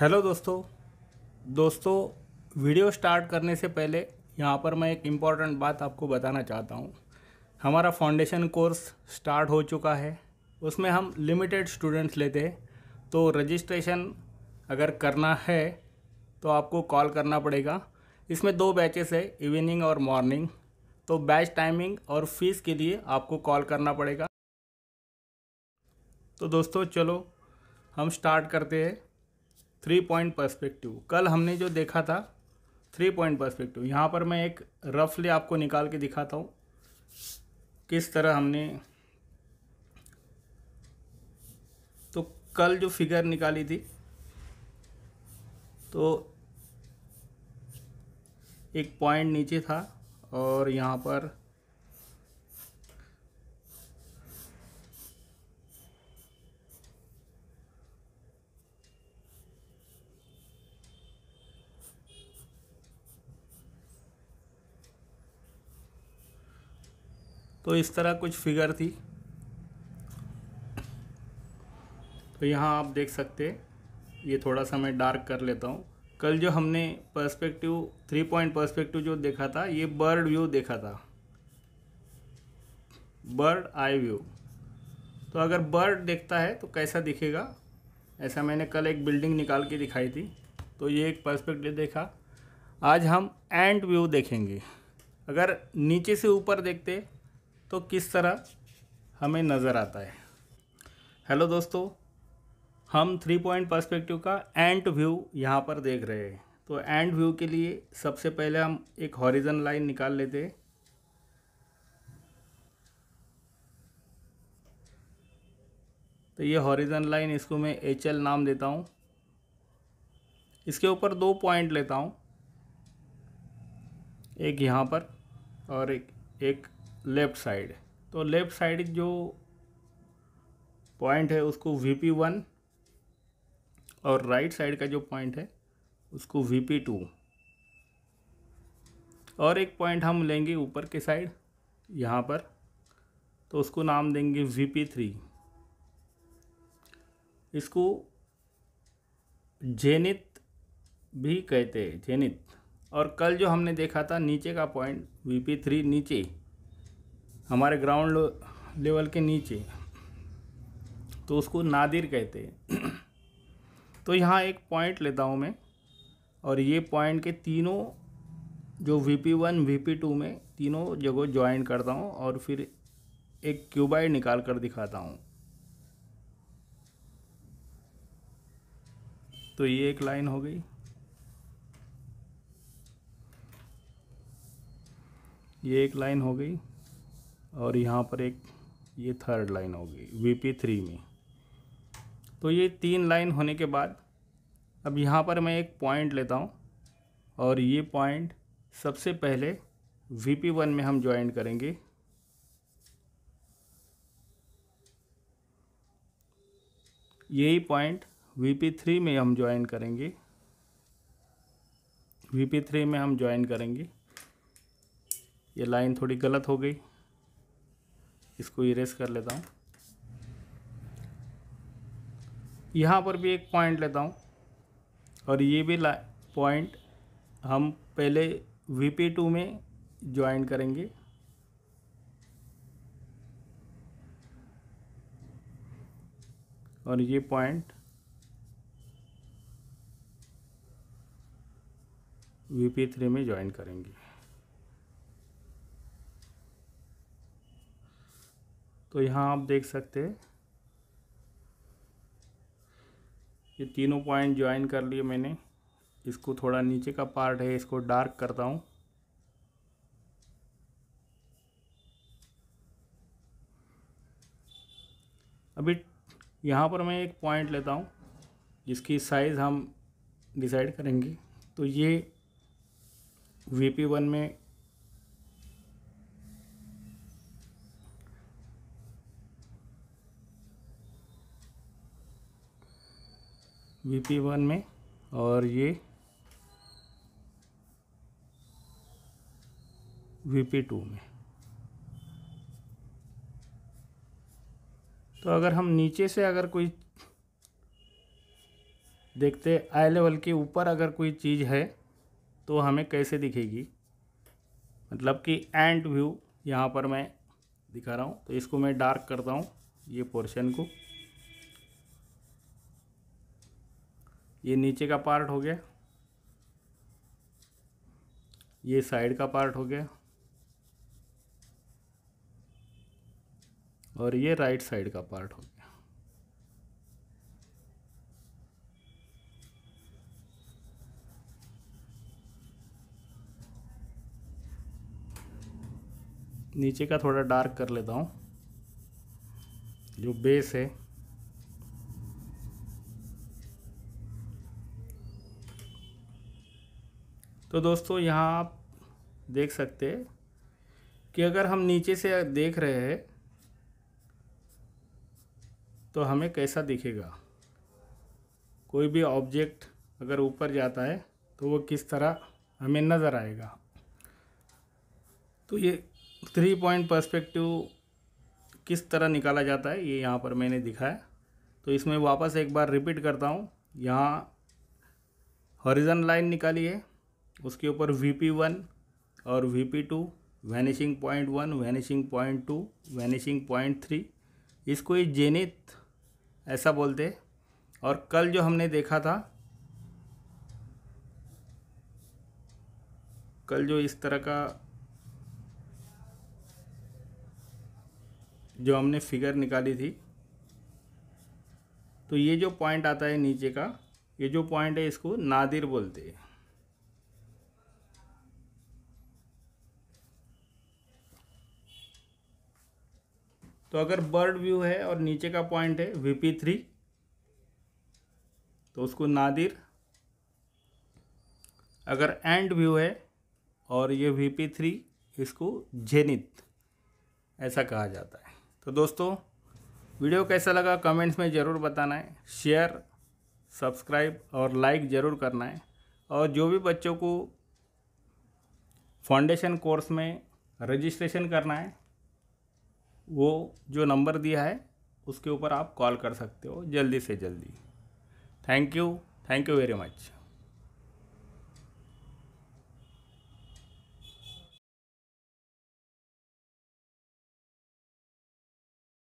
hello दोस्तों दोस्तों video start करने से पहले यहाँ पर मैं एक इम्पॉर्टेंट बात आपको बताना चाहता हूँ हमारा फाउंडेशन कोर्स स्टार्ट हो चुका है उसमें हम लिमिटेड स्टूडेंट्स लेते हैं तो रजिस्ट्रेशन अगर करना है तो आपको कॉल करना पड़ेगा इसमें दो बैचेस है इवनिंग और मॉर्निंग तो बैच टाइमिंग और फीस के लिए आपको कॉल करना पड़ेगा तो दोस्तों चलो हम स्टार्ट करते हैं थ्री पॉइंट पर्सपेक्टिव कल हमने जो देखा था थ्री पॉइंट पर्सपेक्टिव यहाँ पर मैं एक रफली आपको निकाल के दिखाता हूँ किस तरह हमने तो कल जो फिगर निकाली थी तो एक पॉइंट नीचे था और यहाँ पर तो इस तरह कुछ फिगर थी तो यहाँ आप देख सकते ये थोड़ा सा मैं डार्क कर लेता हूँ कल जो हमने पर्सपेक्टिव थ्री पॉइंट पर्सपेक्टिव जो देखा था ये बर्ड व्यू देखा था बर्ड आई व्यू तो अगर बर्ड देखता है तो कैसा दिखेगा ऐसा मैंने कल एक बिल्डिंग निकाल के दिखाई थी तो ये एक पर्सपेक्टिव देखा आज हम एंड व्यू देखेंगे अगर नीचे से ऊपर देखते तो किस तरह हमें नज़र आता है हेलो दोस्तों हम थ्री पॉइंट पर्सपेक्टिव का एंड व्यू यहाँ पर देख रहे हैं तो एंड व्यू के लिए सबसे पहले हम एक हॉरिजन लाइन निकाल लेते हैं तो ये हॉरिजन लाइन इसको मैं एच एल नाम देता हूँ इसके ऊपर दो पॉइंट लेता हूँ एक यहाँ पर और एक एक लेफ़्ट साइड तो लेफ़्ट साइड जो पॉइंट है उसको वी पी वन और राइट साइड का जो पॉइंट है उसको वी पी टू और एक पॉइंट हम लेंगे ऊपर के साइड यहाँ पर तो उसको नाम देंगे वी पी थ्री इसको जेनित भी कहते हैं जेनित और कल जो हमने देखा था नीचे का पॉइंट वी पी थ्री नीचे हमारे ग्राउंड लेवल के नीचे तो उसको नादिर कहते हैं तो यहाँ एक पॉइंट लेता हूँ मैं और ये पॉइंट के तीनों जो V P one V P two में तीनों जगह ज्वाइन करता हूँ और फिर एक क्यूबाइड निकाल कर दिखाता हूँ तो ये एक लाइन हो गई ये एक लाइन हो गई और यहाँ पर एक ये थर्ड लाइन होगी वी पी थ्री में तो ये तीन लाइन होने के बाद अब यहाँ पर मैं एक पॉइंट लेता हूँ और ये पॉइंट सबसे पहले वी पी वन में हम ज्वाइन करेंगे यही पॉइंट वी पी थ्री में हम ज्वाइन करेंगे वी पी थ्री में हम ज्वाइन करेंगे ये लाइन थोड़ी गलत हो गई इसको इरेज कर लेता हूँ यहाँ पर भी एक पॉइंट लेता हूँ और ये भी पॉइंट हम पहले वी पी टू में ज्वाइन करेंगे और ये पॉइंट वी पी थ्री में ज्वाइन करेंगे तो यहाँ आप देख सकते हैं ये तीनों पॉइंट ज्वाइन कर लिए मैंने इसको थोड़ा नीचे का पार्ट है इसको डार्क करता हूँ अभी यहाँ पर मैं एक पॉइंट लेता हूँ जिसकी साइज़ हम डिसाइड करेंगे तो ये वी पी वन में वी पी वन में और ये वी पी टू में तो अगर हम नीचे से अगर कोई देखते आई लेवल के ऊपर अगर कोई चीज़ है तो हमें कैसे दिखेगी मतलब कि एंड व्यू यहाँ पर मैं दिखा रहा हूँ तो इसको मैं डार्क करता हूँ ये पोर्शन को ये नीचे का पार्ट हो गया ये साइड का पार्ट हो गया और ये राइट साइड का पार्ट हो गया नीचे का थोड़ा डार्क कर लेता हूँ जो बेस है तो दोस्तों यहाँ आप देख सकते कि अगर हम नीचे से देख रहे हैं तो हमें कैसा दिखेगा कोई भी ऑब्जेक्ट अगर ऊपर जाता है तो वो किस तरह हमें नज़र आएगा तो ये थ्री पॉइंट पर्सपेक्टिव किस तरह निकाला जाता है ये यहाँ पर मैंने दिखाया तो इसमें वापस एक बार रिपीट करता हूँ यहाँ हॉरिजन लाइन निकाली है उसके ऊपर वी पी वन और V P two vanishing point one vanishing point two vanishing point three इसको ये जेनित ऐसा बोलते और कल जो हमने देखा था कल जो इस तरह का जो हमने फिगर निकाली थी तो ये जो पॉइंट आता है नीचे का ये जो पॉइंट है इसको नादिर बोलते हैं तो अगर बर्ड व्यू है और नीचे का पॉइंट है वीपी थ्री तो उसको नादिर अगर एंड व्यू है और ये वीपी थ्री इसको जेनित ऐसा कहा जाता है तो दोस्तों वीडियो कैसा लगा कमेंट्स में ज़रूर बताना है शेयर सब्सक्राइब और लाइक ज़रूर करना है और जो भी बच्चों को फाउंडेशन कोर्स में रजिस्ट्रेशन करना है वो जो नंबर दिया है उसके ऊपर आप कॉल कर सकते हो जल्दी से जल्दी thank you thank you very much